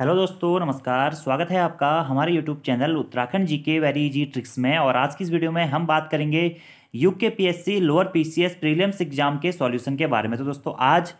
hello दोस्तों नमस्कार स्वागत है आपका हमारे यूट्यूब चैनल उत्तराखंड जी के वेरी इजी ट्रिक्स में और आज की इस वीडियो में हम बात करेंगे U K P S C lower P C S prelims exam के सॉल्यूशन के बारे में तो दोस्तों आज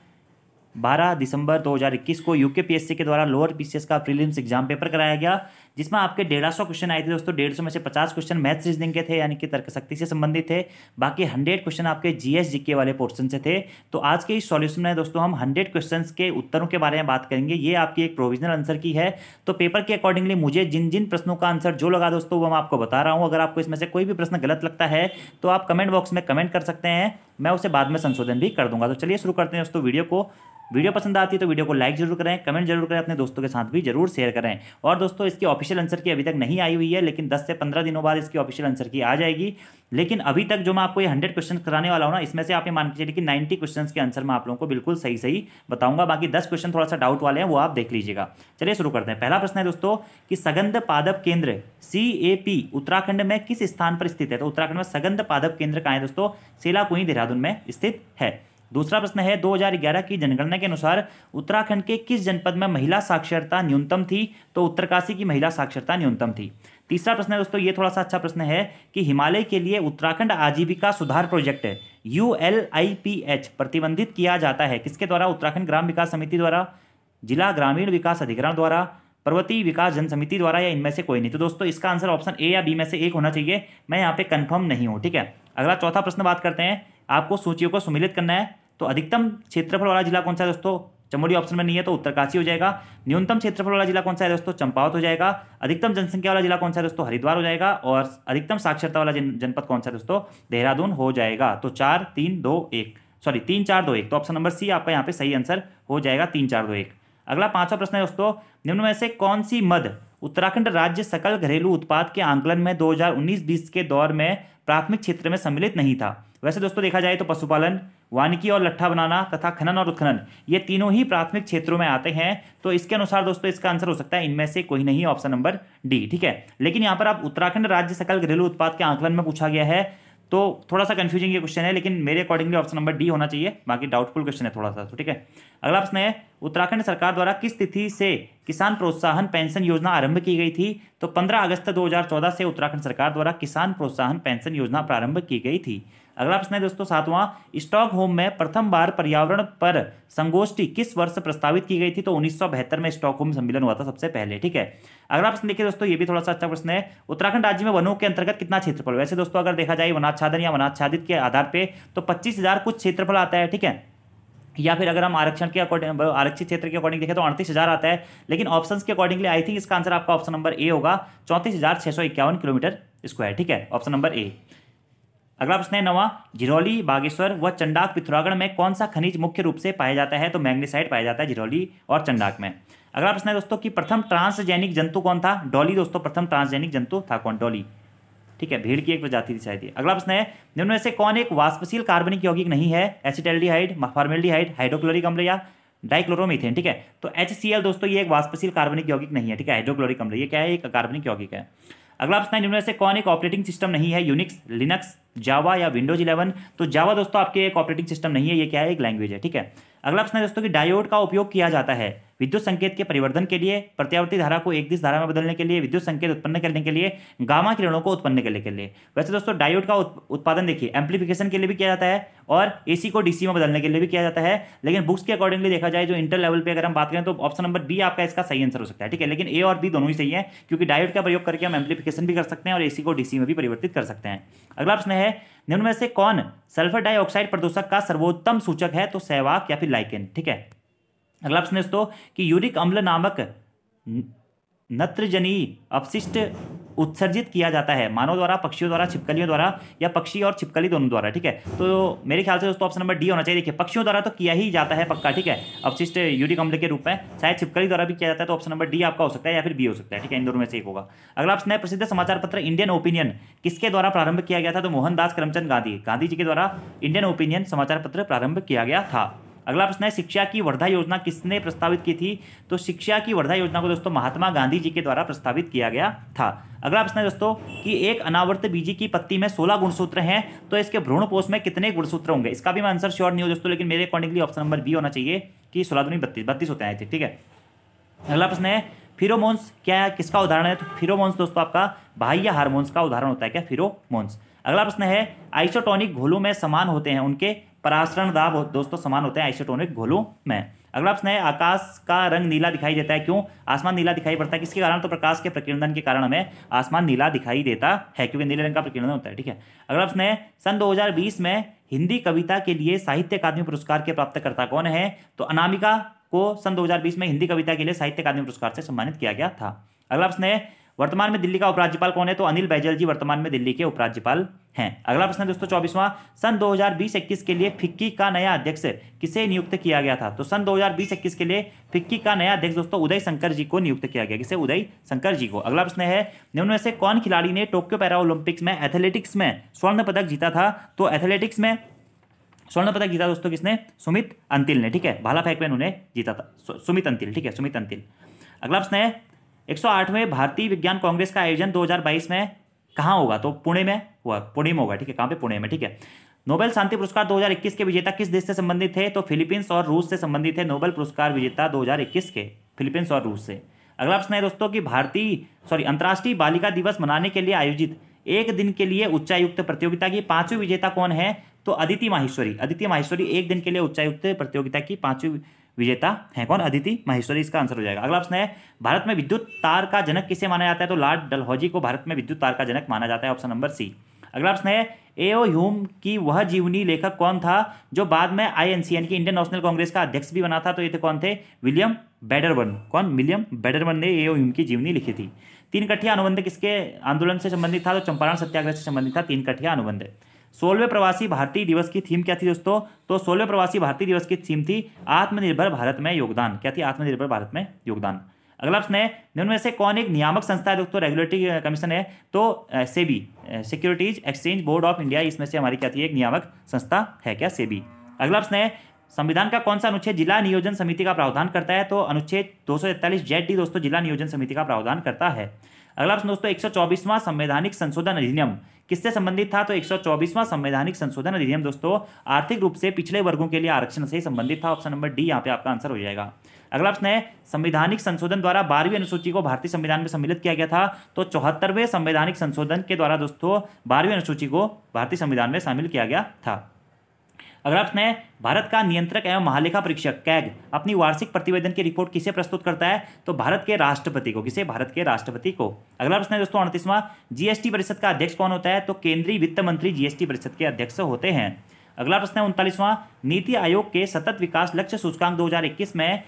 12 दिसंबर 2021 को you K P S C के द्वारा लोअर पी सी एस का प्रीलियम्स एग्जाम पेपर कराया गया जिसमें आपके डेढ़ सौ क्वेश्चन आए थे दोस्तों डेढ़ सौ में से पचास क्वेश्चन मैथ्स रीजनिंग के थे यानी कि तर्कशक्ति से संबंधित थे बाकी हंड्रेड क्वेश्चन आपके जीएस जीके वाले पोर्सन से थे तो आज के इस सॉल्यूशन में दोस्तों हम हंड्रेड क्वेश्चन के उत्तरों के बारे में बात करेंगे ये आपकी एक प्रोविजनल आंसर की है तो पेपर के अकॉर्डिंगली मुझे जिन जिन प्रश्नों का आंसर जो लगा दोस्तों वो मैं आपको बता रहा हूँ अगर आपको इसमें से कोई भी प्रश्न गलत लगता है तो आप कमेंट बॉक्स में कमेंट कर सकते हैं मैं उसे बाद में संशोधन भी कर दूंगा तो चलिए शुरू करते हैं दोस्तों वीडियो को वीडियो पसंद आती है तो वीडियो को लाइक जरूर करें कमेंट जरूर करें अपने दोस्तों के साथ भी जरूर शेयर करें और दोस्तों इसकी ऑफिशियल ऑफिशियल आंसर की अभी तक नहीं आई हुई है लेकिन 10 से 15 दिनों बाद इसकी ऑफिशियल आंसर की आ जाएगी लेकिन अभी तक जो मैं आपको ये 100 क्वेश्चन कराने वाला हूँ ना इसमें से आप ये मान के चलिए कि 90 क्वेश्चन के आंसर मैं आप लोगों को बिल्कुल सही सही बताऊंगा बाकी दस क्वेश्चन थोड़ा सा डाउट वाले हैं वो आप देख लीजिएगा चलिए शुरू करते हैं पहला प्रश्न है दोस्तों कि सगंध पादप केंद्र सी उत्तराखंड में किस स्थान पर स्थित है तो उत्तराखंड में सगंध पादप केंद्र कहाँ है दोस्तों सेलाकुई देहरादून में स्थित है दूसरा प्रश्न है 2011 की जनगणना के अनुसार उत्तराखंड के किस जनपद में महिला साक्षरता न्यूनतम थी तो उत्तरकाशी की महिला साक्षरता न्यूनतम थी तीसरा प्रश्न है दोस्तों ये थोड़ा सा अच्छा प्रश्न है कि हिमालय के लिए उत्तराखंड आजीविका सुधार project U L I P H प्रतिबंधित किया जाता है किसके द्वारा उत्तराखंड ग्राम विकास समिति द्वारा जिला ग्रामीण विकास अधिकरण द्वारा पर्वतीय विकास जन समिति द्वारा या इनमें से कोई नहीं तो दोस्तों इसका आंसर ऑप्शन ए या बी में से एक होना चाहिए मैं यहाँ पे कंफर्म नहीं हूँ ठीक है अगला चौथा प्रश्न बात करते हैं आपको सूचियों को सम्मिलित करना है तो अधिकतम क्षेत्रफल वाला जिला कौन सा है दोस्तों चमोली ऑप्शन में नहीं है तो उत्तरकाशी हो जाएगा न्यूनतम क्षेत्रफल वाला जिला कौन सा है दोस्तों चंपावत हो जाएगा अधिकतम जनसंख्या वाला जिला कौन सा है दोस्तों हरिद्वार हो जाएगा और अधिकतम साक्षरता वाला जनपद कौन सा है दोस्तों देहरादून हो जाएगा तो चार तीन दो एक सॉरी तीन चार दो एक तो ऑप्शन नंबर सी आपका यहाँ पे सही आंसर हो जाएगा तीन चार दो एक अगला पांचवा प्रश्न है दोस्तों निम्न में से कौन सी मद उत्तराखंड राज्य सकल घरेलू उत्पाद के आंकलन में 2019-20 के दौर में प्राथमिक क्षेत्र में सम्मिलित नहीं था वैसे दोस्तों देखा जाए तो पशुपालन वानिकी और लट्ठा बनाना तथा खनन और उत्खनन ये तीनों ही प्राथमिक क्षेत्रों में आते हैं तो इसके अनुसार दोस्तों इसका आंसर हो सकता है इनमें से कोई नहीं ऑप्शन नंबर डी ठीक है लेकिन यहाँ पर आप उत्तराखंड राज्य सकल घरेलू उत्पाद के आंकलन में पूछा गया है तो थोड़ा सा कंफ्यूजिंग ये क्वेश्चन है लेकिन मेरे अकॉर्डिंगली ऑप्शन नंबर डी होना चाहिए बाकी डाउटफुल क्वेश्चन है थोड़ा सा तो ठीक है अगला प्रश्न है उत्तराखंड सरकार द्वारा किस तिथि से किसान प्रोत्साहन पेंशन योजना आरंभ की गई थी तो 15 अगस्त 2014 से उत्तराखंड सरकार द्वारा किसान प्रोत्साहन पेंशन योजना प्रारंभ की गई थी अगला प्रश्न है दोस्तों सातवां स्टॉक होम में प्रथम बार पर्यावरण पर संगोष्ठी किस वर्ष प्रस्तावित की गई थी तो उन्नीस में स्टॉक होम सम्मेलन हुआ था सबसे पहले ठीक है अगला प्रश्न देखिए दोस्तों ये भी थोड़ा सा अच्छा प्रश्न है उत्तराखंड राज्य में वनों के अंतर्गत कितना क्षेत्रफल वैसे दोस्तों अगर देखा जाए वनाच्छादन या वनाच्छादित के आधार पर तो पच्चीस कुछ क्षेत्रफल आता है ठीक है या फिर अगर हम आरक्षण के अकॉर्डिंग आरक्षित क्षेत्र के अकॉर्डिंग देखें तो अड़तीस हज़ार आता है लेकिन ऑप्शंस के अकॉर्डिंगली आई थिंक इसका आंसर आपका ऑप्शन नंबर ए होगा चौंतीस हज़ार छः सौ इक्यावन किलोमीटर स्क्वायर ठीक है ऑप्शन नंबर ए अगला प्रश्न है नवा झिरौली बागेश्वर व चंडाक पिथौरागढ़ में कौन सा खनिज मुख्य रूप से पाया जाता है तो मैग्नीसाइड पाया जाता है झिरौली और चंडाक में अगला प्रश्न है दोस्तों कि प्रथम ट्रांसजेनिक जंतु कौन था डॉली दोस्तों प्रथम ट्रांसजेनिक जंतु था कौन डॉली ठीक है भीड़ की एक प्रजाति थी शायद अगला प्रश्न है निम्न में से कौन एक वाष्पशील कार्बनिक यौगिक नहीं है एसिटेल्डिहाइड फॉर्मेल्डिहाइड हाइड्रोक्लोरिक अम्ल या डाइक्लोरोमीथेन ठीक है तो एच दोस्तों ये एक वाष्पशील कार्बनिक यौगिक नहीं है ठीक है हाइड्रोक्लोरिक अम्ल ये क्या है एक कार्बनिक यौगिक है अगला प्रश्न है जिनमें से कौन एक ऑपरेटिंग सिस्टम नहीं है यूनिक्स लिनक्स जावा या विंडोज इलेवन तो जावा दोस्तों आपके एक ऑपरेटिंग सिस्टम नहीं है ये क्या है एक लैंग्वेज है ठीक है अगला प्रश्न है दोस्तों कि डायोड का उपयोग किया जाता है विद्युत संकेत के परिवर्तन के लिए प्रत्यावर्ती धारा को एक दिश धारा में बदलने के लिए विद्युत संकेत उत्पन्न करने के लिए गामा किरणों को उत्पन्न करने के लिए वैसे दोस्तों डायोड का उत्पादन देखिए एम्पलीफिकेशन के लिए भी किया जाता है और एसी को डीसी में बदलने के लिए भी किया जाता है लेकिन बुक्स के अकॉर्डिंगली देखा जाए जो इंटर लेवल पर अगर हम बात करें तो ऑप्शन नंबर बी आपका इसका सही आंसर हो सकता है ठीक है लेकिन ए और बी दोनों ही सही है क्योंकि डायोड का प्रयोग करके हम एम्पलीफिकेशन भी कर सकते हैं और ए को डीसी में भी परिवर्तित कर सकते हैं अगला प्रश्न है निम्न में से कौन सल्फर डाइऑक्साइड प्रदूषक का सर्वोत्तम सूचक है तो सहवाक या फिर लाइकेन ठीक है अगला प्रश्न दोस्तों कि यूरिक अम्ल नामक नत्रजनी अपशिष्ट उत्सर्जित किया जाता है मानव द्वारा पक्षियों द्वारा छिपकलियों द्वारा या पक्षी और छिपकली दोनों द्वारा ठीक है तो मेरे ख्याल से दोस्तों ऑप्शन नंबर डी होना चाहिए देखिए पक्षियों द्वारा तो किया ही जाता है पक्का ठीक है अपशिष्ट यूरिक अम्ल के रूप में शायद छिपकली द्वारा भी किया जाता है तो ऑप्शन नंबर डी आपका हो सकता है या फिर बी हो सकता है ठीक है इन दोनों में से एक होगा अगला ऑप्शन है प्रसिद्ध समाचार पत्र इंडियन ओपिनियन किसके द्वारा प्रारंभ किया गया था तो मोहनदास करमचंद गांधी गांधी जी के द्वारा इंडियन ओपिनियन समाचार पत्र प्रारंभ किया गया था अगला प्रश्न है शिक्षा की वर्धा योजना किसने प्रस्तावित की थी तो शिक्षा की वर्धा योजना को दोस्तों महात्मा गांधी जी के द्वारा प्रस्तावित किया गया था अगला प्रश्न है दोस्तों कि एक अनावर्त बीजी की पत्ती में 16 गुणसूत्र हैं तो इसके भ्रूण पोष में कितने गुणसूत्र होंगे इसका भी मैं आंसर श्योर नहीं हो दोस्तों लेकिन मेरे अकॉर्डिंगली ऑप्शन नंबर बी होना चाहिए कि सोलह दुनी बत्तीस बत्तीस होते हैं ठीक है अगला प्रश्न है फिरोमोन्स क्या है किसका उदाहरण है तो फिरोमोन्स दोस्तों आपका बाह्य हारमोन्स का उदाहरण होता है क्या फिरोमोन्स अगला प्रश्न है आइसोटोनिक घोलों में समान होते हैं उनके परासरण दाब दोस्तों समान होते हैं आइसोटोनिक घोलों में अगला प्रश्न है आकाश का रंग नीला दिखाई देता है क्यों आसमान नीला दिखाई पड़ता है किसके कारण तो प्रकाश के प्रकीर्णन के कारण हमें आसमान नीला दिखाई देता है क्योंकि नीले रंग का प्रकीर्णन होता है ठीक है अगला प्रश्न है सन 2020 में हिंदी कविता के लिए साहित्य अकादमी पुरस्कार के प्राप्तकर्ता कौन है तो अनामिका को सन दो में हिंदी कविता के लिए साहित्य अकादमी पुरस्कार से सम्मानित किया गया था अगला प्रश्न है वर्तमान में दिल्ली का उपराज्यपाल कौन है तो अनिल बैजल जी वर्तमान में दिल्ली के उपराज्यपाल हैं अगला प्रश्न दोस्तों चौबीसवां सन 2020-21 के लिए फिक्की का नया अध्यक्ष किसे नियुक्त किया गया था तो सन 2020-21 के लिए फिक्की का नया अध्यक्ष दोस्तों उदय शंकर जी को नियुक्त किया गया किसे उदय शंकर जी को अगला प्रश्न है निम्न में से कौन खिलाड़ी ने टोक्यो पैरा ओलंपिक्स में एथलेटिक्स में स्वर्ण पदक जीता था तो एथलेटिक्स में स्वर्ण पदक जीता दोस्तों किसने सुमित अंतिल ने ठीक है भाला फेंक में उन्होंने जीता था सुमित अंतिल ठीक है सुमित अंतिल अगला प्रश्न है एक भारतीय विज्ञान कांग्रेस का आयोजन दो में कहाँ होगा तो पुणे में हुआ पुणे में होगा ठीक है कहाँ पे पुणे में ठीक है नोबेल शांति पुरस्कार 2021 के विजेता किस देश से संबंधित है तो फिलीपींस और रूस से संबंधित है नोबेल पुरस्कार विजेता 2021 के फिलीपींस और रूस से अगला प्रश्न है दोस्तों कि भारतीय सॉरी अंतर्राष्ट्रीय बालिका दिवस मनाने के लिए आयोजित एक दिन के लिए उच्चायुक्त प्रतियोगिता की पांचवी विजेता कौन है तो अदिति माहेश्वरी अदिति माहेश्वरी एक दिन के लिए उच्चायुक्त प्रतियोगिता की पांचवी विजेता है कौन अदिति माहेश्वरी इसका आंसर हो जाएगा अगला प्रश्न है भारत में विद्युत तार का जनक किसे माना जाता है तो लॉर्ड डलहौजी को भारत में विद्युत तार का जनक माना जाता है ऑप्शन नंबर सी अगला प्रश्न है एओ ह्यूम की वह जीवनी लेखक कौन था जो बाद में I N C Indian National Congress का अध्यक्ष भी बना था तो ये थे कौन थे विलियम बैडरवन कौन विलियम बैडरवन ने एओ ह्यूम की जीवनी लिखी थी तीन कठिया अनुबंध किसके आंदोलन से संबंधित था तो चंपारण सत्याग्रह से संबंधित था तीन कठिया अनुबंध सोलवे प्रवासी भारतीय दिवस की थीम क्या थी दोस्तों तो सोलवे प्रवासी भारतीय दिवस की थीम थी आत्मनिर्भर भारत में योगदान क्या थी आत्मनिर्भर भारत में योगदान अगला प्रश्न है निम्न में से कौन एक नियामक संस्था है दोस्तों रेगुलेटरी कमीशन है तो SEBI securities exchange board of India इसमें से हमारी क्या थी एक नियामक संस्था है क्या सेबी अगला प्रश्न है संविधान का कौन सा अनुच्छेद जिला नियोजन समिति का प्रावधान करता है तो अनुच्छेद दो जेड डी दोस्तों जिला नियोजन समिति का प्रावधान करता है अगला प्रश्न दोस्तों एक सौ संवैधानिक संशोधन अधिनियम किससे संबंधित था तो एक सौ संवैधानिक संशोधन अधिनियम दोस्तों आर्थिक रूप से पिछले वर्गों के लिए आरक्षण से संबंधित था ऑप्शन नंबर डी यहाँ पे आपका आंसर हो जाएगा अगला प्रश्न है संवैधानिक संशोधन द्वारा बारहवीं अनुसूची को भारतीय संविधान में सम्मिलित किया गया था तो चौहत्तरवें संवैधानिक संशोधन के द्वारा दोस्तों बारहवीं अनुसूची को भारतीय संविधान में शामिल किया गया था अगला प्रश्न है भारत का नियंत्रक एवं महालेखा परीक्षक कैग अपनी वार्षिक प्रतिवेदन की रिपोर्ट किसे प्रस्तुत करता है तो भारत के राष्ट्रपति को किसे भारत के राष्ट्रपति को अगला प्रश्न है दोस्तों अड़तीसवां जीएसटी परिषद का अध्यक्ष कौन होता है तो केंद्रीय वित्त मंत्री जीएसटी परिषद के अध्यक्ष होते हैं अगला प्रश्न है उनतालीसवां नीति आयोग के सतत विकास लक्ष्य सूचकांक 2021 में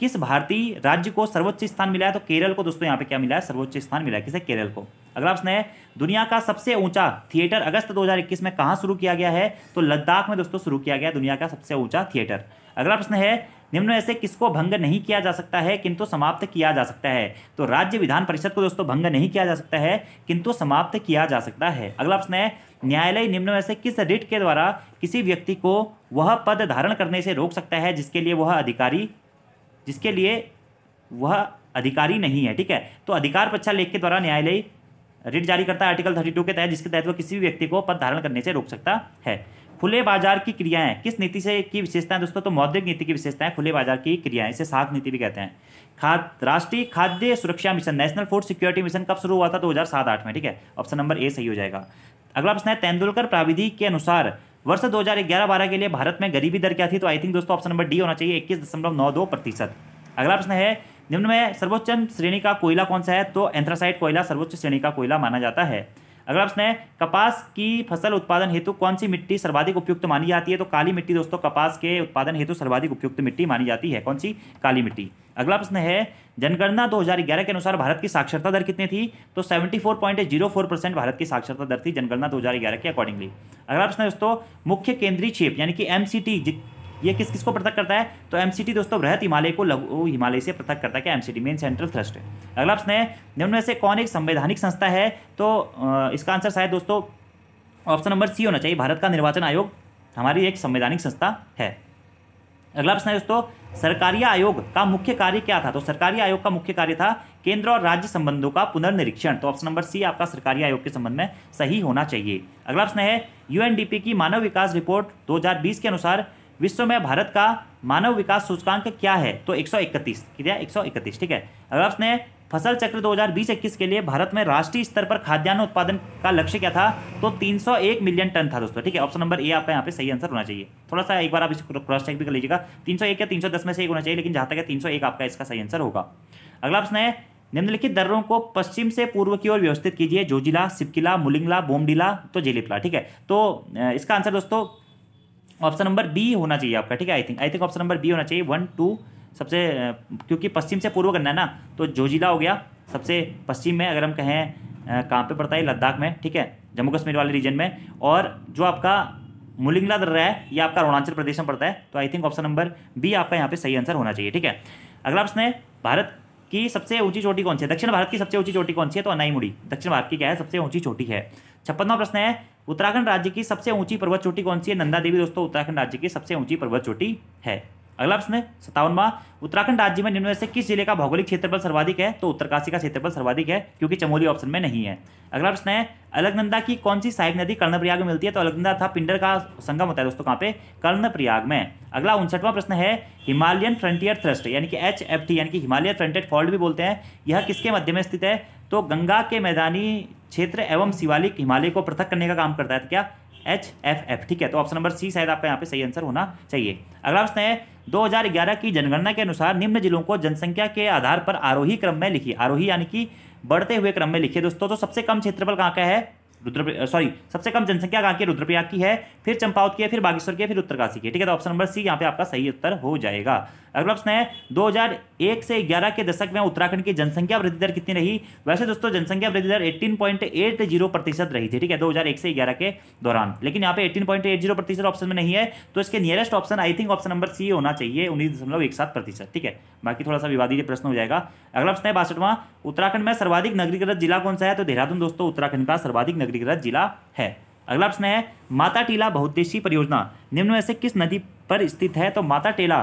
किस भारतीय राज्य को सर्वोच्च स्थान मिला है तो केरल को दोस्तों यहाँ पे क्या मिला है सर्वोच्च स्थान मिला है किसे केरल को अगला प्रश्न है दुनिया का सबसे ऊंचा थिएटर अगस्त 2021 में कहाँ शुरू किया गया है तो लद्दाख में दोस्तों शुरू किया गया दुनिया का सबसे ऊंचा थिएटर अगला प्रश्न है निम्न में से किसको भंग नहीं किया जा सकता है किंतु समाप्त किया जा सकता है तो राज्य विधान परिषद को दोस्तों भंग नहीं किया जा सकता है किंतु समाप्त किया जा सकता है अगला प्रश्न है न्यायालय निम्न में से किस रिट के द्वारा किसी व्यक्ति को वह पद धारण करने से रोक सकता है जिसके लिए वह अधिकारी जिसके लिए वह अधिकारी नहीं है ठीक है तो अधिकार लेख के द्वारा न्यायालय रिट जारी करता है आर्टिकल थर्टी टू के तहत जिसके तहत वह किसी भी व्यक्ति को पद धारण करने से रोक सकता है खुले बाजार की क्रियाएं किस नीति से की विशेषताएं दोस्तों तो मौद्रिक नीति की विशेषताएं खुले बाजार की क्रियाएं इसे साख नीति भी कहते हैं खाद राष्ट्रीय खाद्य सुरक्षा mission national food security mission कब शुरू हुआ था दो हजार सात आठ में ठीक है ऑप्शन नंबर ए सही हो जाएगा अगला प्रश्न है तेंदुलकर प्राविधि के अनुसार वर्ष 2011-12 के लिए भारत में गरीबी दर क्या थी तो आई थिंक दोस्तों ऑप्शन नंबर डी होना चाहिए इक्कीस दशमलव नौ दो प्रतिशत अगला प्रश्न है निम्न में सर्वोच्च श्रेणी का कोयला कौन सा है तो एंथ्रासाइट कोयला सर्वोच्च श्रेणी का कोयला माना जाता है अगला प्रश्न है कपास की फसल उत्पादन हेतु कौन सी मिट्टी सर्वाधिक उपयुक्त मानी जाती है तो काली मिट्टी दोस्तों कपास के उत्पादन हेतु सर्वाधिक उपयुक्त मिट्टी मानी जाती है कौन सी काली मिट्टी अगला प्रश्न है जनगणना 2011 के अनुसार भारत की साक्षरता दर कितनी थी तो 74.04 परसेंट भारत की साक्षरता दर थी जनगणना 2011 के अकॉर्डिंगली अगला प्रश्न है दोस्तों मुख्य केंद्रीय क्षेत्र यानी कि एम ये किस किस को पृथक करता है तो एम दोस्तों बृहत हिमालय को लघु हिमालय से पृथक करता है क्या एम मेन सेंट्रल थ्रस्ट है अगला प्रश्न है निम्न में से कौन एक संवैधानिक संस्था है तो इसका आंसर शायद दोस्तों ऑप्शन नंबर सी होना चाहिए भारत का निर्वाचन आयोग हमारी एक संवैधानिक संस्था है अगला प्रश्न है दोस्तों सरकारी आयोग का मुख्य कार्य क्या था तो सरकारी आयोग का मुख्य कार्य था केंद्र और राज्य संबंधों का पुनर्निरीक्षण तो ऑप्शन नंबर सी आपका सरकारी आयोग के संबंध में सही होना चाहिए अगला प्रश्न है यूएनडीपी की मानव विकास रिपोर्ट 2020 के अनुसार विश्व में भारत का मानव विकास सूचकांक क्या है तो एक सौ इकतीस ठीक है अगला प्रश्न है फसल चक्र 2020-21 के लिए भारत में राष्ट्रीय स्तर पर खाद्यान्न उत्पादन का लक्ष्य क्या था तो 301 मिलियन टन था दोस्तों ठीक है ऑप्शन नंबर ए आपका यहाँ पे सही आंसर होना चाहिए थोड़ा सा एक बार आप इसको क्रॉस चेक भी कर लीजिएगा 301 या 310 में से एक होना चाहिए लेकिन जहां तक है 301 आपका इसका सही आंसर होगा अगला प्रश्न है निम्नलिखित दर्रों को पश्चिम से पूर्व की ओर व्यवस्थित कीजिए जोजिला सिपकिला मुलिंगला बोमडिला तो जेलिपला ठीक है तो इसका आंसर दोस्तों ऑप्शन नंबर बी होना चाहिए आपका ठीक है I think I think option number B होना चाहिए वन टू सबसे क्योंकि पश्चिम से पूर्व करना है ना तो जो जिला हो गया सबसे पश्चिम में अगर हम कहें कहाँ पे पड़ता है लद्दाख में ठीक है जम्मू कश्मीर वाले रीजन में और जो आपका मुलिंगला दर्रा है ये आपका अरुणाचल प्रदेश में पड़ता है तो I think option number B आपका यहाँ पे सही आंसर होना चाहिए ठीक है अगला प्रश्न है भारत की सबसे ऊंची चोटी कौन सी है दक्षिण भारत की सबसे ऊंची चोटी कौन सी है तो अनाईमुड़ी दक्षिण भारत की क्या है सबसे ऊंची चोटी है छप्पनवा प्रश्न है उत्तराखंड राज्य की सबसे ऊंची पर्वत चोटी कौन सी है नंदा देवी दोस्तों उत्तराखंड राज्य की सबसे ऊंची पर्वत चोटी है अगला प्रश्न है सत्तावनवा उत्तराखंड राज्य में निम्न से किस जिले का भौगोलिक क्षेत्रफल सर्वाधिक है तो उत्तरकाशी का क्षेत्रफल सर्वाधिक है क्योंकि चमोली ऑप्शन में नहीं है अगला प्रश्न है अलगनंदा की कौन सी सहायक नदी कर्णप्रयाग में मिलती है तो अलगनंदा था पिंडर का संगम होता है दोस्तों कहाँ पे कर्णप्रयाग में अगला उनसठवां प्रश्न है हिमालयन फ्रंटियर थ्रस्ट यानी कि एच एफ टी यानी कि हिमालय फ्रंटियर फॉल्ट भी बोलते हैं यह किसके मध्य में स्थित है तो गंगा के मैदानी क्षेत्र एवं शिवालिक हिमालय को पृथक करने का काम करता है तो क्या एच एफ एफ ठीक है तो ऑप्शन नंबर सी शायद आपका यहाँ पे सही आंसर होना चाहिए अगला प्रश्न है 2011 की जनगणना के अनुसार निम्न जिलों को जनसंख्या के आधार पर आरोही क्रम में लिखिए आरोही यानी कि बढ़ते हुए क्रम में लिखिए दोस्तों तो सबसे कम क्षेत्रफल कहाँ का है रुद्र सॉरी सबसे कम जनसंख्या कहाँ की रुद्रप्रयाग की है फिर चंपावत की है फिर बागेश्वर की है फिर उत्तरकाशी की है ठीक है तो ऑप्शन नंबर सी यहाँ पे आपका सही उत्तर हो जाएगा अगला प्रश्न है 2001 से 11 के दशक में उत्तराखंड की जनसंख्या वृद्धि दर कितनी रही वैसे दोस्तों जनसंख्या वृद्धि दर 18.80 प्रतिशत रही थी ठीक है 2001 से 11 के दौरान लेकिन यहाँ पे 18.80 प्रतिशत ऑप्शन में नहीं है तो इसके nearest option I think option number C होना चाहिए उन्नीस प्रतिशत ठीक है बाकी थोड़ा सा विवादित प्रश्न हो जाएगा अगला प्रश्न है बासठवा उत्तराखंड में सर्वाधिक नगरीकृत जिला कौन सा है तो देहरादून दोस्तों उत्तराखंड का सर्वाधिक नगरीकृत जिला है अगला प्रश्न है माता टीला बहुद्देशी परियोजना निम्न में से किस नदी पर स्थित है तो माता टेला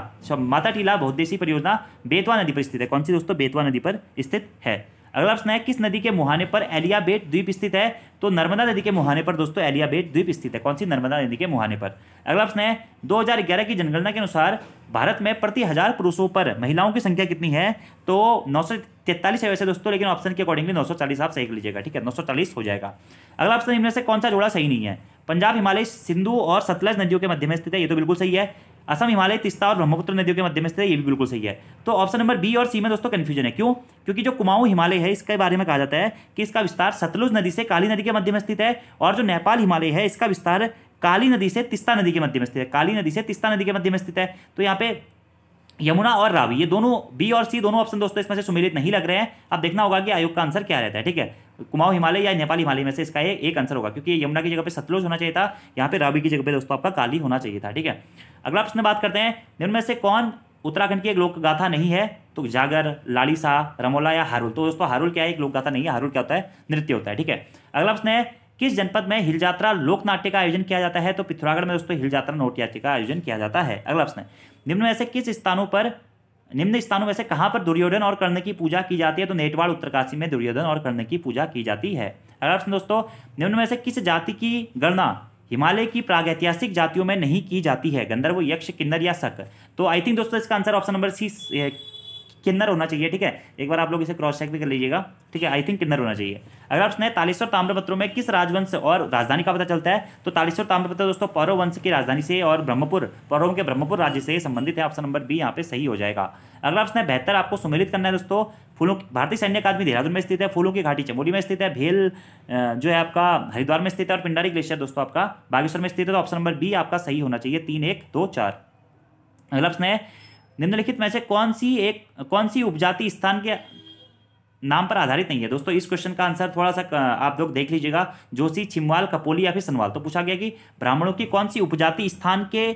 माता टीला बहुद्देशी परियोजना बेतवा नदी पर स्थित है कौन सी दोस्तों बेतवा नदी पर स्थित है अगला प्रश्न है किस नदी के मुहाने पर एलियाबेट द्वीप स्थित है तो नर्मदा नदी के मुहाने पर दोस्तों एलियाबेट द्वीप स्थित है कौन सी नर्मदा नदी के मुहाने पर अगला प्रश्न है 2011 की जनगणना के अनुसार भारत में प्रति हजार पुरुषों पर महिलाओं की संख्या कितनी है तो नौ सौ तैतालीस है वैसे दोस्तों लेकिन ऑप्शन के अकॉर्डिंगली चालीस आप सही कर लीजिएगा ठीक है चालीस हो जाएगा अगला ऑप्शन इनमें से कौन सा जोड़ा सही नहीं है पंजाब हिमालय सिंधु और सतलज नदियों के मध्य में स्थित है ये तो बिल्कुल सही है असम हिमालय तिस्ता और ब्रह्मपुत्र नदियों के मध्य में स्थित है ये भी बिल्कुल सही है तो ऑप्शन नंबर बी और सी में दोस्तों कन्फ्यूजन है क्यों क्योंकि जो कुमाऊं हिमालय है इसके बारे में कहा जाता है कि इसका विस्तार सतलुज नदी से काली नदी के मध्य में स्थित है और जो नेपाल हिमालय है इसका विस्तार काली नदी से तिस्ता नदी के मध्य में स्थित है काली नदी से तिस्ता नदी के मध्य में स्थित है तो यहाँ पे यमुना और रावी ये दोनों बी और सी दोनों ऑप्शन दोस्तों इसमें से सुमेलित नहीं लग रहे हैं अब देखना होगा कि आयोग का आंसर क्या रहता है ठीक है कुमाऊ हिमालय या नेपाल हिमालय में से इसका एक, एक आंसर होगा क्योंकि यमुना की जगह पे सतलुज होना चाहिए था यहाँ पे रावी की जगह पे दोस्तों आपका काली होना चाहिए था ठीक है अगला प्रश्न बात करते हैं निम्न में से कौन उत्तराखंड की एक लोक गाथा नहीं है तो जागर लालीसा रमोला या हारुल तो दोस्तों हारुल क्या है एक लोक गाथा नहीं है हारुल क्या होता है नृत्य होता है ठीक है अगला प्रश्न है किस जनपद में हिल यात्रा लोक नाट्य का आयोजन किया जाता है तो पिथौरागढ़ में दोस्तों हिल यात्रा नोट यात्रा का आयोजन किया जाता है अगला प्रश्न निम्न में से किस स्थानों पर निम्न स्थानों में से कहाँ पर दुर्योधन और कर्ण की पूजा की जाती है तो नेटवाड़ उत्तरकाशी में दुर्योधन और कर्ण की पूजा की जाती है अगला प्रश्न दोस्तों निम्न में से किस जाति की गणना हिमालय की प्रागैतिहासिक जातियों में नहीं की जाती है गंधर्व यक्ष किन्नर या शक तो आई थिंक दोस्तों इसका आंसर ऑप्शन नंबर सी किन्नर होना चाहिए ठीक है एक बार आप लोग इसे क्रॉस चेक भी कर लीजिएगा ठीक है आई थिंक किन्नर होना चाहिए अगर आप सुनाए तालेश्वर ताम्रपत्रों में किस राजवंश और राजधानी का पता चलता है तो तालेश्वर ताम्रपत्र दोस्तों पौरव वंश की राजधानी से और ब्रह्मपुर पौरव के ब्रह्मपुर राज्य से संबंधित है ऑप्शन नंबर बी यहाँ पे सही हो जाएगा अगला ऑप्शन है बेहतर आपको सुमेलित करना है दोस्तों फूलों भारतीय सैन्य अकादमी देहरादून में स्थित है फूलों की घाटी चमोली में स्थित है भेल जो है आपका हरिद्वार में स्थित है और पिंडारी ग्लेशियर दोस्तों आपका बागेश्वर में स्थित है तो ऑप्शन नंबर बी आपका सही होना चाहिए तीन एक दो चार अगला प्रश्न है निम्नलिखित में से कौन सी एक कौन सी उपजाति स्थान के नाम पर आधारित नहीं है दोस्तों इस क्वेश्चन का आंसर थोड़ा सा आप लोग देख लीजिएगा जोशी छिमवाल कपोली या फिर सनवाल तो पूछा गया कि ब्राह्मणों की कौन सी उपजाति स्थान के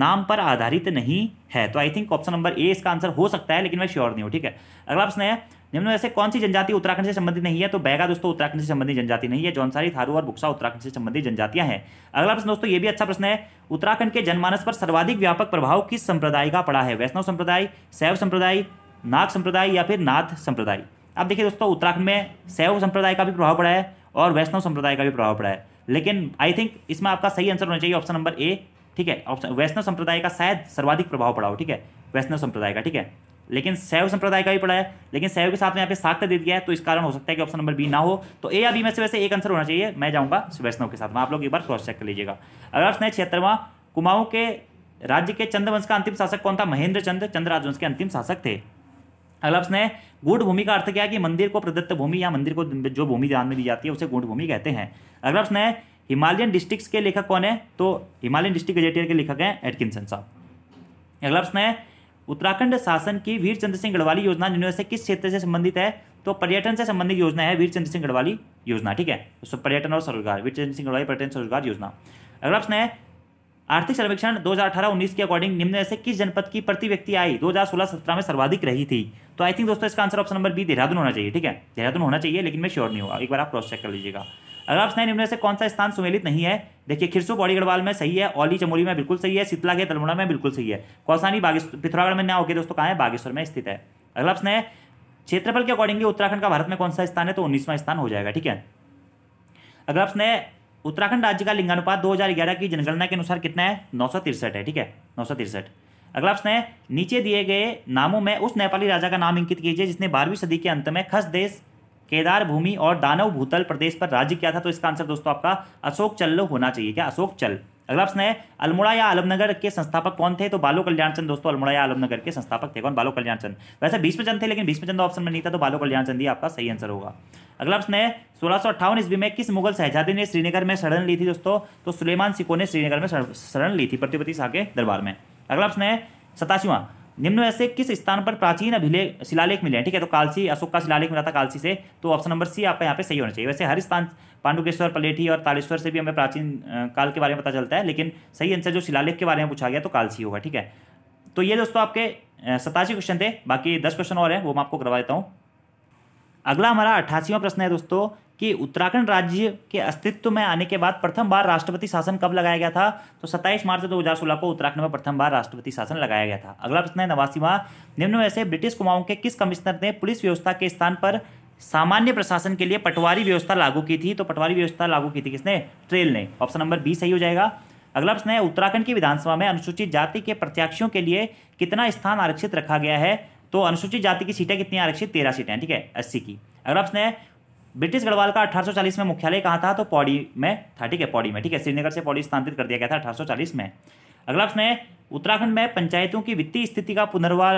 नाम पर आधारित नहीं है तो I think option number A इसका आंसर हो सकता है लेकिन मैं श्योर नहीं हूँ ठीक है अगला प्रश्न है निम्न में से कौन सी जनजाति उत्तराखंड से संबंधित नहीं है तो बैगा दोस्तों उत्तराखंड से संबंधित जनजाति नहीं है जौनसारी थारू और बुक्सा उत्तराखंड से संबंधित जनजातियां हैं अगला प्रश्न दोस्तों ये भी अच्छा प्रश्न है उत्तराखंड के जनमानस पर सर्वाधिक व्यापक प्रभाव किस संप्रदाय का पड़ा है वैष्णव संप्रदाय सैव संप्रदाय नाग संप्रदाय या फिर नाथ संप्रदाय अब देखिए दोस्तों उत्तराखंड में सैव संप्रदाय का भी प्रभाव पड़ा है और वैष्णव संप्रदाय का भी प्रभाव पड़ा है लेकिन आई थिंक इसमें आपका सही आंसर होना चाहिए ऑप्शन नंबर ए ठीक है ऑप्शन वैष्णव संप्रदाय का शायद सर्वाधिक प्रभाव पड़ा हो ठीक है वैष्णव संप्रदाय का ठीक है लेकिन शैव संप्रदाय का भी पढ़ा है लेकिन शैव के साथ में यहाँ पे साक्ता दे दिया है तो इस कारण हो सकता है कि ऑप्शन नंबर बी ना हो तो ए या बी में से वैसे एक आंसर होना चाहिए मैं जाऊँगा वैष्णव के साथ में आप लोग एक बार क्रॉस चेक कर लीजिएगा अगला प्रश्न है छिहत्तरवां कुमाऊं के राज्य के चंद्रवंश का अंतिम शासक कौन था महेंद्र चंद्र चंद्र राजवंश के अंतिम शासक थे अगला प्रश्न है गुड़ भूमि का अर्थ क्या है कि मंदिर को प्रदत्त भूमि या मंदिर को जो भूमि ध्यान में दी जाती है उसे गुड़ भूमि कहते हैं अगला प्रश्न है हिमालयन डिस्ट्रिक्ट के लेखक कौन है तो हिमालयन डिस्ट्रिक्ट गजेटियर के लेखक हैं एटकिंसन साहब अगला प्रश्न है उत्तराखंड शासन की वीर चंद्र सिंह गढ़वाली योजना यूनिवर्स से किस क्षेत्र से संबंधित है तो पर्यटन से संबंधित योजना है वीर चंद्र सिंह गढ़वाली योजना ठीक है तो पर्यटन और स्वरोजगार वीर चंद्र सिंह गढ़वाली पर्यटन स्वरोजगार योजना अगला प्रश्न है आर्थिक सर्वेक्षण 2018-19 के अकॉर्डिंग निम्न से किस जनपद की प्रति व्यक्ति आई 2016-17 में सर्वाधिक रही थी तो आई थिंक दोस्तों इसका answer option number B Dehradun होना चाहिए ठीक है देहरादून होना चाहिए लेकिन मैं श्योर नहीं हुआ एक बार आप क्रॉस चेक कर लीजिएगा अगर आप स्नैन से कौन सा स्थान सुमेलित नहीं है देखिए खिरसू पौड़ी गढ़वाल में सही है औली चमोली में बिल्कुल सही है शीतला के तलमुड़ा में बिल्कुल सही है कौसानी बागेश्वर पिथौरागढ़ में ना होगी दोस्तों कहा है बागेश्वर में स्थित है अगला प्रश्न है क्षेत्रफल के अकॉर्डिंग उत्तराखंड का भारत में कौन सा स्थान है तो उन्नीसवां स्थान हो जाएगा ठीक है अगला प्रश्न है उत्तराखंड राज्य का लिंगानुपात दो की जनगणना के अनुसार कितना है नौ है ठीक है नौ अगला प्रश्न है नीचे दिए गए नामों में उस नेपाली राजा का नाम अंकित कीजिए जिसने बारहवीं सदी के अंत में खस देश केदार भूमि और दानव भूतल प्रदेश पर राज्य किया था तो इसका आंसर दोस्तों आपका अशोक चल्लो होना चाहिए क्या अशोक चल अगला प्रश्न है अल्मोड़ा या आलमनगर के संस्थापक कौन थे तो बालो कल्याण चंद दोस्तों अल्मोड़ा या आलमनगर के संस्थापक थे कौन बालो कल्याण चंद वैसे भीष्म चंद थे लेकिन भीष्म चंद ऑप्शन में नहीं था तो बालो कल्याण चंद ही आपका सही आंसर होगा अगला प्रश्न है सोलह सौ अट्ठावन ईस्वी में किस मुगल शहजादी ने श्रीनगर में शरण ली थी दोस्तों तो सुलेमान सिको ने श्रीनगर में शरण ली थी प्रतिपति शाह के दरबार में अगला प्रश्न है सतासीवा निम्न में से किस स्थान पर प्राचीन अभिलेख शिलालेख मिले हैं ठीक है तो कालसी अशोक का शिलालेख मिला था कालसी से तो ऑप्शन नंबर सी आपका यहाँ पे सही होना चाहिए वैसे हर स्थान पांडुकेश्वर पलेठी और तालेश्वर से भी हमें प्राचीन काल के बारे में पता चलता है लेकिन सही आंसर जो शिलालेख के बारे में पूछा गया तो कालसी होगा ठीक है तो ये दोस्तों आपके सतासी क्वेश्चन थे बाकी दस क्वेश्चन और हैं वो मैं आपको करवा देता हूँ अगला हमारा अट्ठासीवा प्रश्न है दोस्तों कि उत्तराखंड राज्य के अस्तित्व में आने के बाद प्रथम बार राष्ट्रपति शासन कब लगाया गया था तो 27 मार्च 2016 को उत्तराखंड में प्रथम बार राष्ट्रपति शासन लगाया गया था अगला प्रश्न है नवासीवा निम्न में से ब्रिटिश कुमाऊं के किस कमिश्नर ने पुलिस व्यवस्था के स्थान पर सामान्य प्रशासन के लिए पटवारी व्यवस्था लागू की थी तो पटवारी व्यवस्था लागू की थी किसने ट्रेल ने ऑप्शन नंबर बी सही हो जाएगा अगला प्रश्न है उत्तराखंड की विधानसभा में अनुसूचित जाति के प्रत्याशियों के लिए कितना स्थान आरक्षित रखा गया है तो अनुसूचित जाति की सीटें कितनी आरक्षित तेरह सीटें ठीक है अस्सी की अगर आपने ब्रिटिश गढ़वाल का 1840 में मुख्यालय कहाँ था तो पौड़ी में था ठीक है पौड़ी में ठीक है श्रीनगर से पौड़ी स्थानांतरित कर दिया गया था अठारह में अगला प्रश्न है उत्तराखंड में पंचायतों की वित्तीय स्थिति का पुनर्वा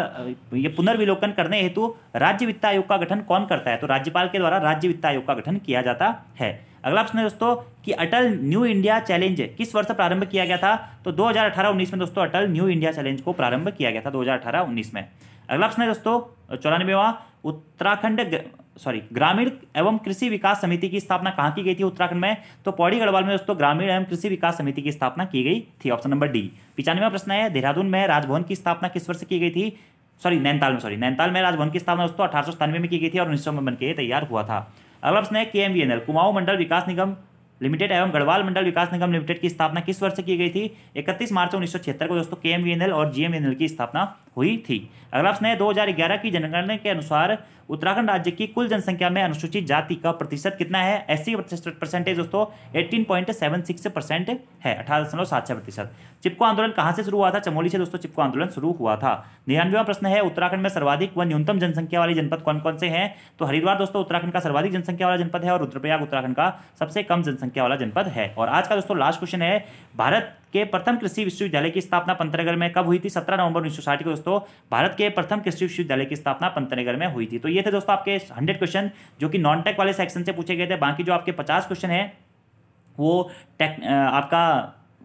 ये पुनर्विलोकन करने हेतु राज्य वित्त आयोग का गठन कौन करता है तो राज्यपाल के द्वारा राज्य वित्त आयोग का गठन किया जाता है अगला प्रश्न है दोस्तों कि अटल न्यू इंडिया चैलेंज किस वर्ष प्रारंभ किया गया था तो 2018-19 में दोस्तों अटल न्यू इंडिया चैलेंज को प्रारंभ किया गया था 2018-19 में अगला प्रश्न है दोस्तों चौरानवेवा उत्तराखंड सॉरी ग्रामीण एवं कृषि विकास समिति की स्थापना कहाँ की गई थी उत्तराखंड में तो पौड़ी गढ़वाल में दोस्तों ग्रामीण एवं कृषि विकास समिति की स्थापना की गई थी ऑप्शन नंबर डी पिचानवे प्रश्न है देहरादून में राजभवन की स्थापना किस वर्ष की गई थी सॉरी नैनताल में सॉरी नैनताल में राजभवन की स्थापना दोस्तों अठारह में की गई थी और उन्नीस में बनकर तैयार हुआ था अगला प्रश्न है के कुमाऊं मंडल विकास निगम लिमिटेड एवं गढ़वाल मंडल विकास निगम लिमिटेड की स्थापना किस वर्ष की गई थी 31 मार्च उन्नीस को दोस्तों के और जीएमएनएल की स्थापना हुई थी अगला प्रश्न है दो की जनगणना के अनुसार उत्तराखंड राज्य की कुल जनसंख्या में अनुसूचित जाति का प्रतिशत कितना है एससी परसेंटेज दोस्तों पॉइंट सेवन सिक्स परसेंट है अठारह दशमलव सात छह प्रतिशत चिपको आंदोलन कहाँ से शुरू हुआ था चमोली से दोस्तों चिपको आंदोलन शुरू हुआ था निन्यानवेवा प्रश्न है उत्तराखंड में सर्वाधिक व न्यूनतम जनसंख्या वाले जनपद कौन कौन से हैं तो हरिद्वार दोस्तों उत्तराखंड का सर्वाधिक जनसंख्या वाला जनपद है और रुद्रप्रयाग उत्तराखंड का सबसे कम जनसंख्या वाला जनपद है और आज का दोस्तों लास्ट क्वेश्चन है भारत के प्रथम कृषि विश्वविद्यालय की स्थापना पंतनगर में कब हुई थी सत्रह नवंबर उन्नीस को दोस्तों भारत के प्रथम कृषि विश्वविद्यालय की स्थापना पंतनगर में हुई थी तो ये थे दोस्तों आपके हंड्रेड क्वेश्चन जो कि नॉन टेक वाले सेक्शन से पूछे गए थे बाकी जो आपके पचास क्वेश्चन है वो टेक आपका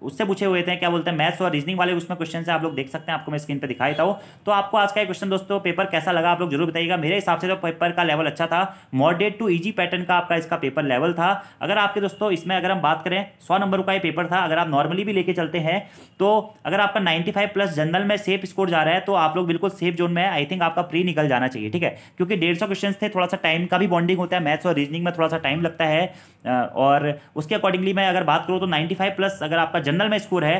उससे पूछे हुए थे क्या बोलते हैं मैथ्स और रीजनिंग वाले उसमें क्वेश्चन है आप लोग देख सकते हैं आपको मैं स्क्रीन पर दिखाई था तो आपको आज का एक क्वेश्चन दोस्तों पेपर कैसा लगा आप लोग जरूर बताइएगा मेरे हिसाब से तो पेपर का लेवल अच्छा था मॉडरेट टू ईजी पैटर्न का आपका इसका पेपर लेवल था अगर आपके दोस्तों इसमें अगर हम बात करें सौ नंबर का ये पेपर था अगर आप नॉर्मली भी लेके चलते हैं तो अगर आपका नाइन्टी प्लस जनरल में सेफ स्कोर जा रहा है तो आप लोग बिल्कुल सेफ जोन में आई थिंक आपका प्री निकल जाना चाहिए ठीक है क्योंकि डेढ़ सौ क्वेश्चन थे थोड़ा सा टाइम का भी बॉन्डिंग होता है मैथ्स और रीजनिंग में थोड़ा सा टाइम लगता है और उसके अकॉर्डिंगली मैं अगर बात करूँ तो नाइन्टी प्लस अगर आपका जनरल में स्कोर है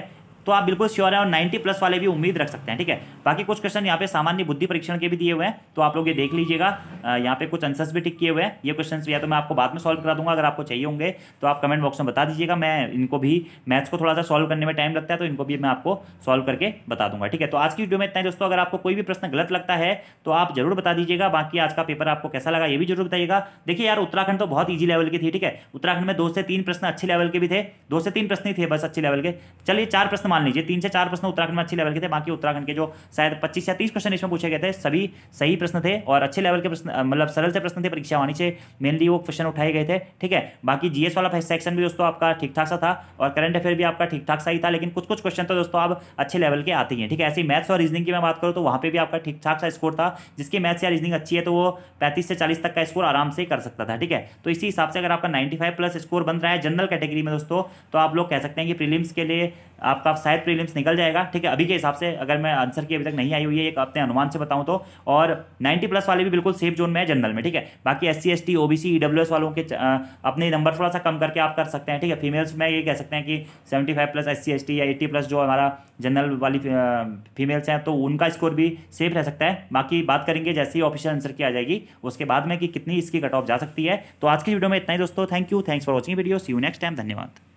तो आप बिल्कुल श्योर है और नाइन्टी प्लस वाले भी उम्मीद रख सकते हैं ठीक है बाकी कुछ क्वेश्चन यहाँ पे सामान्य बुद्धि परीक्षण के भी दिए हुए हैं तो आप लोग ये देख लीजिएगा यहाँ पे कुछ आंसर्स भी टिक किए हुए हैं ये क्वेश्चन भी है तो मैं आपको बाद में सॉल्व करा दूंगा अगर आपको चाहिए होंगे तो आप कमेंट बॉक्स में बता दीजिएगा मैं इनको भी मैथ्स को थोड़ा सा सॉल्व करने में टाइम लगता है तो इनको भी मैं आपको सॉल्व करके बता दूंगा ठीक है तो आज की वीडियो में इतना है दोस्तों अगर आपको कोई भी प्रश्न गलत लगता है तो आप जरूर बता दीजिएगा बाकी आज का पेपर आपको कैसा लगा ये भी जरूर बताइएगा देखिए यार उत्तराखंड तो बहुत ईजी लेवल की थी ठीक है उत्तराखंड में दो से तीन प्रश्न अच्छे लेवल के भी थे दो से तीन प्रश्न ही थे बस अच्छे लेवल के चलिए चार प्रश्न मान लीजिए तीन से चार प्रश्न उत्तराखंड में अच्छे लेवल के थे बाकी उत्तराखंड के जो शायद पच्चीस या तीस क्वेश्चन इसमें पूछे गए थे सभी सही प्रश्न थे और अच्छे लेवल के प्रश्न मतलब सरल से प्रश्न थे परीक्षा वाणी से मेनली वो क्वेश्चन उठाए गए थे ठीक है बाकी जीएस वाला सेक्शन भी दोस्तों आपका ठीक ठाक सा था और करंट अफेयर भी आपका ठीक ठाक सा ही था लेकिन कुछ कुछ क्वेश्चन तो दोस्तों आप अच्छे लेवल के आते हैं ठीक है ऐसी मैथ्स और रीजनिंग की मैं बात करूँ तो वहाँ पर भी आपका ठीक ठाक सा स्कोर था जिसकी मैथ्स या रीजनिंग अच्छी है तो वो पैंतीस से चालीस तक का स्कोर आराम से कर सकता था ठीक है तो इसी हिसाब से अगर आपका नाइन्टी प्लस स्कोर बन रहा है जनरल कैटेगरी में दोस्तों तो आप लोग कह सकते हैं कि प्रीलिम्स के लिए आपका शायद प्रीलिम्स निकल जाएगा ठीक है अभी के हिसाब से अगर मैं आंसर की अभी तक नहीं आई हुई है एक अपने अनुमान से बताऊँ तो और 90 प्लस वाले भी बिल्कुल सेफ जोन में है जनरल में ठीक है बाकी S C S T O B C E W S वालों के अपने नंबर थोड़ा सा कम करके आप कर सकते हैं ठीक है फीमेल्स में ये कह सकते हैं कि seventy five plus S C S T या एट्टी प्लस जो हमारा जनरल वाली फीमेल्स हैं तो उनका स्कोर भी सेफ रह सकता है बाकी बात करेंगे जैसे ही ऑफिशियल आंसर की आ जाएगी उसके बाद में कि कितनी इसकी कट ऑफ जा सकती है तो आज की वीडियो में इतना ही दोस्तों thank you thanks for watching video see you next time धन्यवाद